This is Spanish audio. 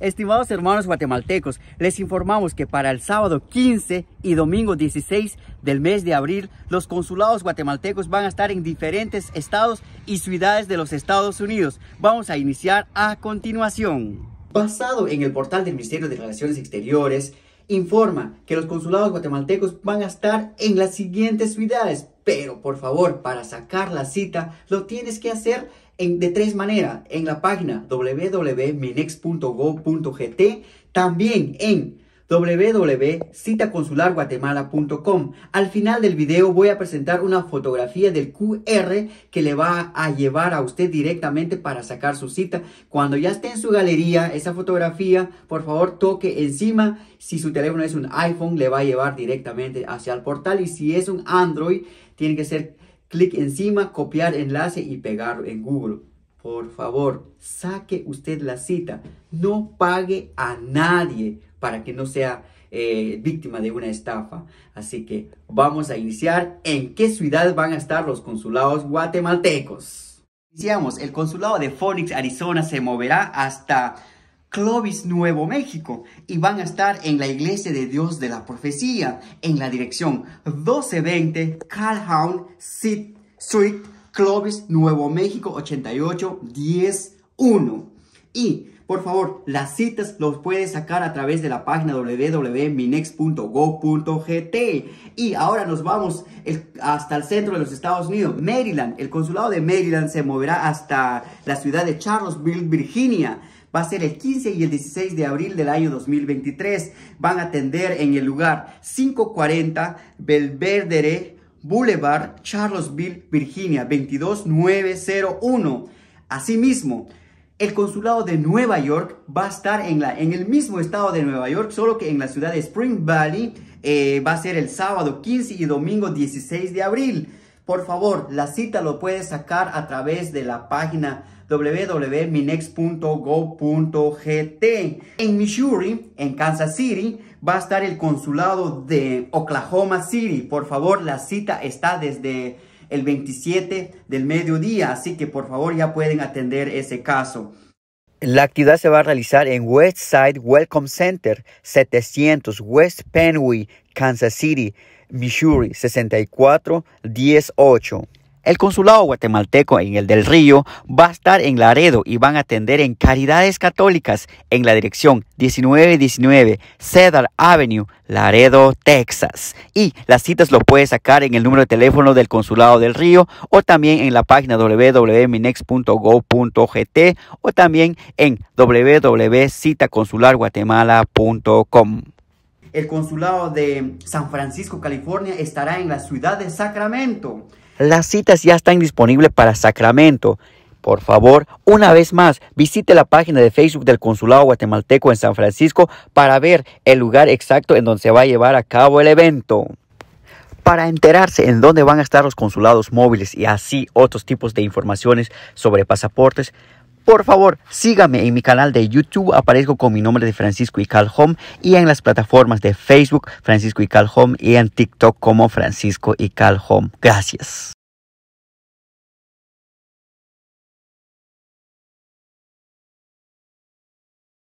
Estimados hermanos guatemaltecos, les informamos que para el sábado 15 y domingo 16 del mes de abril, los consulados guatemaltecos van a estar en diferentes estados y ciudades de los Estados Unidos. Vamos a iniciar a continuación. Basado en el portal del Ministerio de Relaciones Exteriores, informa que los consulados guatemaltecos van a estar en las siguientes ciudades, pero por favor, para sacar la cita, lo tienes que hacer de tres maneras, en la página www.minex.go.gt, también en www.citaconsularguatemala.com. Al final del video voy a presentar una fotografía del QR que le va a llevar a usted directamente para sacar su cita. Cuando ya esté en su galería esa fotografía, por favor toque encima. Si su teléfono es un iPhone, le va a llevar directamente hacia el portal y si es un Android, tiene que ser clic encima, copiar enlace y pegarlo en Google. Por favor, saque usted la cita. No pague a nadie para que no sea eh, víctima de una estafa. Así que vamos a iniciar en qué ciudad van a estar los consulados guatemaltecos. Iniciamos, el consulado de Phoenix, Arizona, se moverá hasta Clovis, Nuevo México, y van a estar en la Iglesia de Dios de la Profecía, en la dirección 1220 Calhoun Street, Clovis, Nuevo México, 88101... Y, por favor, las citas los puedes sacar a través de la página www.minex.go.gt. Y ahora nos vamos hasta el centro de los Estados Unidos, Maryland. El consulado de Maryland se moverá hasta la ciudad de Charlottesville, Virginia Va a ser el 15 y el 16 de abril del año 2023. Van a atender en el lugar 540 Belverdere Boulevard, Charlottesville, Virginia, 22901. Asimismo, el consulado de Nueva York va a estar en, la, en el mismo estado de Nueva York, solo que en la ciudad de Spring Valley eh, va a ser el sábado 15 y domingo 16 de abril. Por favor, la cita lo puedes sacar a través de la página www.minex.go.gt. En Missouri, en Kansas City, va a estar el consulado de Oklahoma City. Por favor, la cita está desde el 27 del mediodía, así que por favor ya pueden atender ese caso. La actividad se va a realizar en Westside Welcome Center, 700 West Penway, Kansas City, Missouri, 6418. El consulado guatemalteco en el del Río va a estar en Laredo y van a atender en Caridades Católicas en la dirección 1919 Cedar Avenue, Laredo, Texas. Y las citas lo puedes sacar en el número de teléfono del consulado del Río o también en la página www.minex.go.gt o también en www.citaconsularguatemala.com. El consulado de San Francisco, California estará en la ciudad de Sacramento las citas ya están disponibles para Sacramento. Por favor, una vez más, visite la página de Facebook del Consulado Guatemalteco en San Francisco para ver el lugar exacto en donde se va a llevar a cabo el evento. Para enterarse en dónde van a estar los consulados móviles y así otros tipos de informaciones sobre pasaportes, por favor, sígame en mi canal de YouTube, aparezco con mi nombre de Francisco y Calhom y en las plataformas de Facebook Francisco y Calhom y en TikTok como Francisco y Calhom. Gracias.